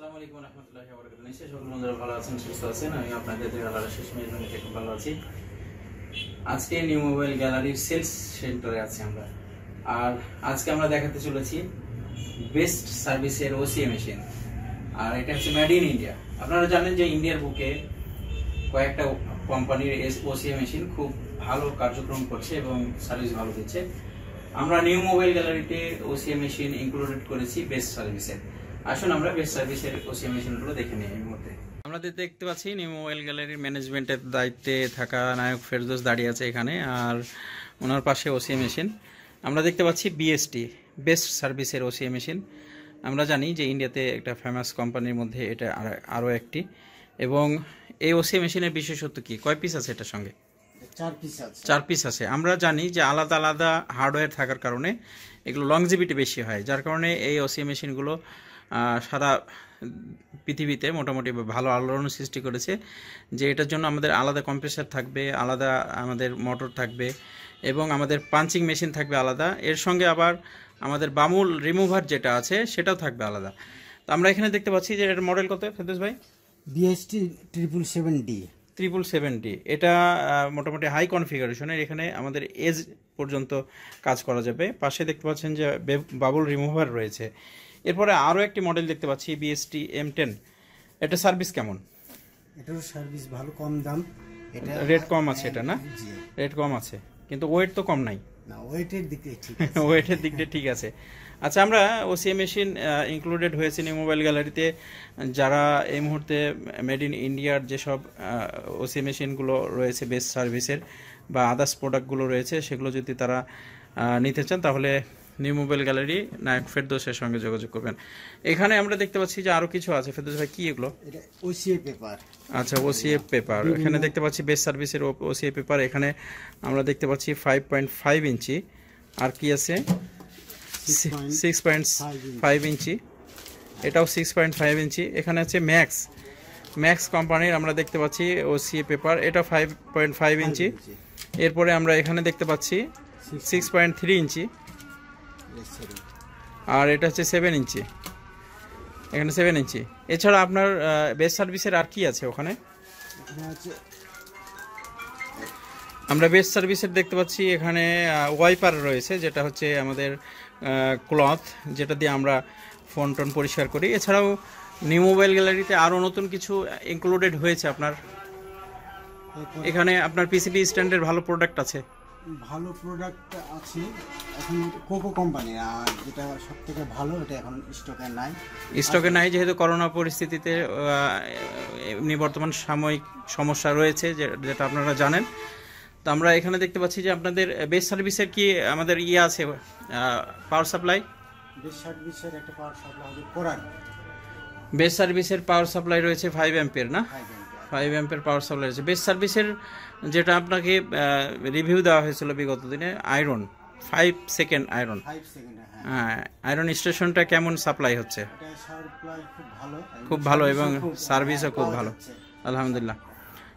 আসসালামু আলাইকুম রহমতুল্লাহি ওয়া বারাকাতুহু নিশ্চয় সকল বন্ধুরা ভালো আছেন সুস্থ আছেন আমি আপনাদের দুই শেষ থেকে ভালো আছি আজকে নিউ মোবাইল গ্যালারির সেলস সেন্টারে আছি আমরা আর আজকে আমরা দেখাতে চলেছি বেস্ট সার্ভিসের ওসিএ মেশিন আর এটা হচ্ছে মেড ইন ইন্ডিয়া আপনারা জানেন যে ইন্ডিয়ার বুকে কয়েকটা কোম্পানির ওসিএ মেশিন খুব ভালো কার্যক্রম করছে এবং সার্ভিস ভালো দিচ্ছে আমরা নিউ মোবাইল গ্যালারিতে ওসিএ মেশিন ইনক্লুডেড করেছি বেস্ট সার্ভিসের আসুন আমরা বেস্ট সার্ভিসের ওসি মেশিনগুলো দেখে নিই এই মুহূর্তে আমাদের দেখতে পাচ্ছি নিউ অয়েল গ্যালারির ম্যানেজমেন্টের দায়িত্বে থাকা নায়ক ফেরদোস দাঁড়িয়ে আছে এখানে আর ওনার পাশে ওসি মেশিন আমরা দেখতে পাচ্ছি বিএসটি বেস্ট সার্ভিসের ওসি মেশিন আমরা জানি যে ইন্ডিয়াতে একটা ফেমাস কোম্পানির মধ্যে এটা আরও একটি এবং এই ওসি মেশিনের বিশেষত্ব কি কয় পিস আছে এটার সঙ্গে চার পিস আছে আমরা জানি যে আলাদা আলাদা হার্ডওয়্যার থাকার কারণে এগুলো লংজিভিটি বেশি হয় যার কারণে এই ওসি মেশিনগুলো সারা পৃথিবীতে মোটামুটি ভালো আলোড়ন সৃষ্টি করেছে যে এটার জন্য আমাদের আলাদা কম্প্রেসার থাকবে আলাদা আমাদের মোটর থাকবে এবং আমাদের পাঞ্চিং মেশিন থাকবে আলাদা এর সঙ্গে আবার আমাদের বামুল রিমুভার যেটা আছে সেটাও থাকবে আলাদা তো আমরা এখানে দেখতে পাচ্ছি যে এটার মডেল কত ফেরদোস ভাই BST triple seven D seven D এটা মোটামুটি হাই কনফিগারেশনের এখানে আমাদের এজ পর্যন্ত কাজ করা যাবে পাশে দেখতে পাচ্ছেন যে বাবুল রিমুভার রয়েছে এরপরে আরও একটি মডেল দেখতে পাচ্ছি বিএসটি এম টেন এটা সার্ভিস কেমন এটারও সার্ভিস ভালো কম দাম এটা রেট কম আছে এটা না রেট কম আছে কিন্তু ওয়েট তো কম নাই না ওয়েটের দিকে ঠিক ওয়েটের দিকটা ঠিক আছে আচ্ছা আমরা সি মেশিন ইনক্লুডেড হয়েছে নিউ মোবাইল গ্যালারিতে যারা এই মুহূর্তে মেড ইন ইন্ডিয়ার যেসব ওসিএ মেশিনগুলো রয়েছে বেস্ট সার্ভিসের বা আদার্স প্রোডাক্টগুলো রয়েছে সেগুলো যদি তারা নিতে চান তাহলে নিউ মোবাইল গ্যালারি নায়ক ফেরদোসের সঙ্গে যোগাযোগ করবেন এখানে আমরা দেখতে পাচ্ছি যে আরো কিছু আছে ফেরদোস ভাই কি এগুলো ওসিএ পেপার আচ্ছা ওসিএ পেপার এখানে দেখতে পাচ্ছি বেস্ট সার্ভিসের ওসিএ পেপার এখানে আমরা দেখতে পাচ্ছি ফাইভ পয়েন্ট ফাইভ ইঞ্চি আর কি আছে সিক্স পয়েন্ট ফাইভ ইঞ্চি এটাও সিক্স পয়েন্ট ফাইভ ইঞ্চি এখানে আছে ম্যাক্স ম্যাক্স কোম্পানির আমরা দেখতে পাচ্ছি ওসিএ পেপার এটা ফাইভ পয়েন্ট ফাইভ ইঞ্চি এরপরে আমরা এখানে দেখতে পাচ্ছি সিক্স পয়েন্ট থ্রি ইঞ্চি আর এটা হচ্ছে সেভেন ইঞ্চি এখানে সেভেন ইঞ্চি এছাড়া আপনার বেস্ট সার্ভিসের আর কি আছে ওখানে আমরা বেস্ট সার্ভিসের দেখতে পাচ্ছি এখানে ওয়াইপার রয়েছে যেটা হচ্ছে আমাদের ক্লথ যেটা দিয়ে আমরা ফোন টোন পরিষ্কার করি এছাড়াও নিউ মোবাইল গ্যালারিতে আরও নতুন কিছু ইনক্লুডেড হয়েছে আপনার এখানে আপনার পিসিপি স্ট্যান্ডের ভালো প্রোডাক্ট আছে ভালো প্রোডাক্ট আছে এখন কোকো কোম্পানি আর যেটা সব থেকে ভালো এটা এখন স্টকে নাই স্টকে নাই যেহেতু করোনা পরিস্থিতিতে এমনি বর্তমান সাময়িক সমস্যা রয়েছে যেটা আপনারা জানেন তো আমরা এখানে দেখতে পাচ্ছি যে আপনাদের বেস সার্ভিসের কি আমাদের ইয়ে আছে পাওয়ার সাপ্লাই বেস সার্ভিসের একটা পাওয়ার সাপ্লাই কোরাক বেস সার্ভিসের পাওয়ার সাপ্লাই রয়েছে ফাইভ অ্যাম্পের না ফাইভ অ্যাম্পের পাওয়ার সাপ্লাই আছে বেস্ট সার্ভিসের যেটা আপনাকে রিভিউ দেওয়া হয়েছিল বিগত দিনে আয়রন ফাইভ সেকেন্ড আয়রন হ্যাঁ আয়রন হ্যাঁ, স্টেশনটা কেমন সাপ্লাই হচ্ছে খুব ভালো এবং সার্ভিসও খুব ভালো হ্যাঁ, আলহামদুলিল্লাহ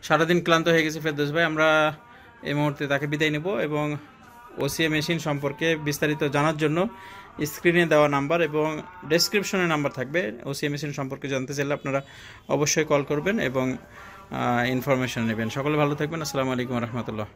সারাদিন ক্লান্ত হয়ে গেছে ফেরদোস ভাই আমরা এই মুহূর্তে তাকে বিদায় নেব এবং ওসিএ মেশিন সম্পর্কে বিস্তারিত জানার জন্য স্ক্রিনে দেওয়া নাম্বার এবং ডেসক্রিপশনে নাম্বার থাকবে ওসিএ মেশিন সম্পর্কে জানতে চাইলে আপনারা অবশ্যই কল করবেন এবং ইনফরমেশন নেবেন সকলে ভালো থাকবেন আসসালামু আলাইকুম রহমতুল্লাহ